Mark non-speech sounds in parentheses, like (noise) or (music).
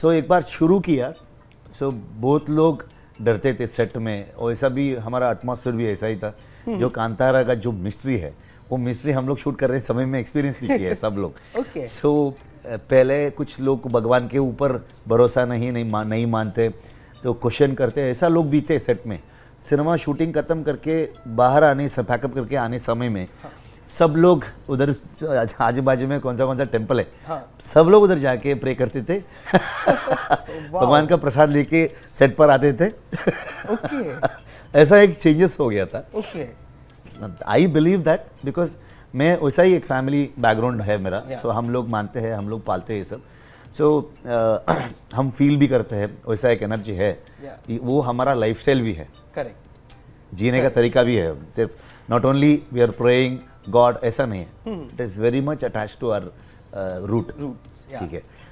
सो so, एक बार शुरू किया सो so, बहुत लोग डरते थे सेट में और ऐसा भी हमारा एटमोसफेयर भी ऐसा ही था हम्म। जो कांतारा का जो मिस्ट्री है वो मिस्ट्री हम लोग शूट कर रहे समय में एक्सपीरियंस भी किया है सब लोग सो (laughs) so, पहले कुछ लोग भगवान के ऊपर भरोसा नहीं नहीं, मा, नहीं मानते तो क्वेश्चन करते ऐसा लोग भी थे सेट में सिनेमा शूटिंग खत्म करके बाहर आने पैकअप करके आने समय में हाँ। सब लोग उधर आजू बाजू में कौन सा कौन सा टेम्पल है हाँ। सब लोग उधर जाके प्रे करते थे (laughs) भगवान का प्रसाद लेके सेट पर आते थे ओके (laughs) ऐसा एक चेंजेस हो गया था आई बिलीव दैट बिकॉज मैं वैसा ही एक फैमिली बैकग्राउंड है मेरा सो so, हम लोग मानते हैं हम लोग पालते हैं ये सब सो so, uh, (clears throat) हम फील भी करते हैं वैसा एक एनर्जी है वो हमारा लाइफ भी है करेक्ट जीने Correct. का तरीका भी है सिर्फ not only we are praying God ऐसा नहीं है it is very much attach to our root ठीक है